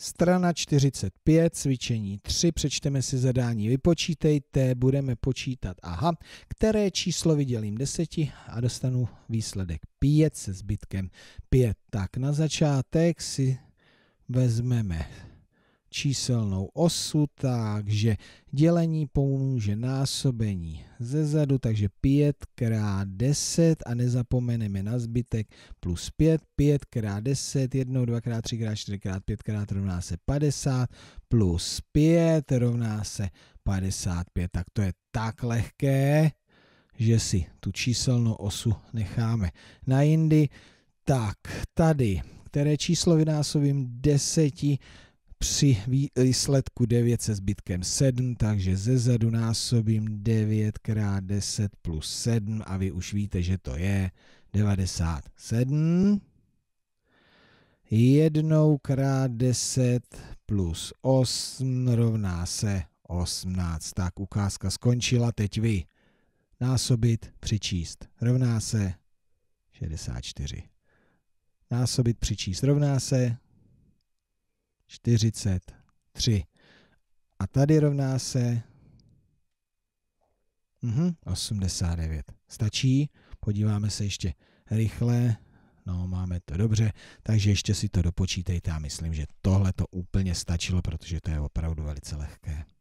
Strana 45, cvičení 3, přečteme si zadání, vypočítejte, budeme počítat, aha, které číslo vydělím 10 a dostanu výsledek 5 se zbytkem 5. Tak na začátek si vezmeme číselnou osu, takže dělení pomůže násobení ze zadu, takže 5 x 10 a nezapomeneme na zbytek plus 5, 5 x 10, 1, 2 x 3 x 4 x 5 x rovná se 50, plus 5 rovná se 55, tak to je tak lehké, že si tu číselnou osu necháme na jindy. Tak, tady, které číslo vynásobím 10, při výsledku 9 se zbytkem 7, takže ze zadu násobím 9 x 10 plus 7 a vy už víte, že to je 97. Jednou x 10 plus 8 rovná se 18. Tak ukázka skončila, teď vy. Násobit, přičíst, rovná se 64. Násobit, přičíst, rovná se 43. A tady rovná se mhm, 89. Stačí? Podíváme se ještě rychle. No, máme to dobře, takže ještě si to dopočítejte a myslím, že tohle to úplně stačilo, protože to je opravdu velice lehké.